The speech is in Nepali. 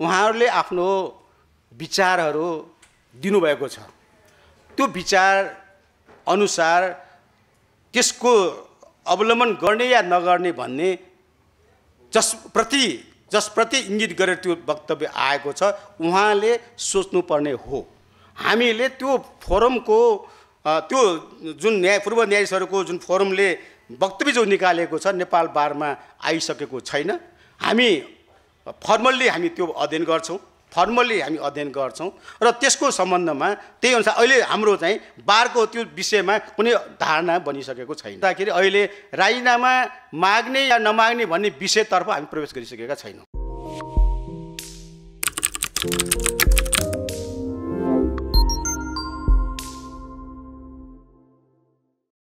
उहाँहरूले आफ्नो विचारहरू दिनुभएको छ त्यो विचार अनुसार त्यसको अवलम्बन गर्ने या नगर्ने भन्ने जसप्रति जसप्रति इङ्गित गरेर त्यो वक्तव्य आएको छ उहाँले सोच्नुपर्ने हो हामीले त्यो फोरमको त्यो जुन न्याय पूर्व न्यायाधीशहरूको जुन फोरमले वक्तव्य जो निकालेको छ नेपाल बारमा आइसकेको छैन हामी फर्मल्ली हामी त्यो अध्ययन गर्छौँ फर्मल्ली हामी अध्ययन गर्छौँ र त्यसको सम्बन्धमा त्यही अनुसार अहिले हाम्रो चाहिँ बारको त्यो विषयमा कुनै धारणा बनिसकेको छैन अन्तखेरि अहिले राजीनामा माग्ने या नमाग्ने भन्ने विषयतर्फ हामी प्रवेश गरिसकेका छैनौँ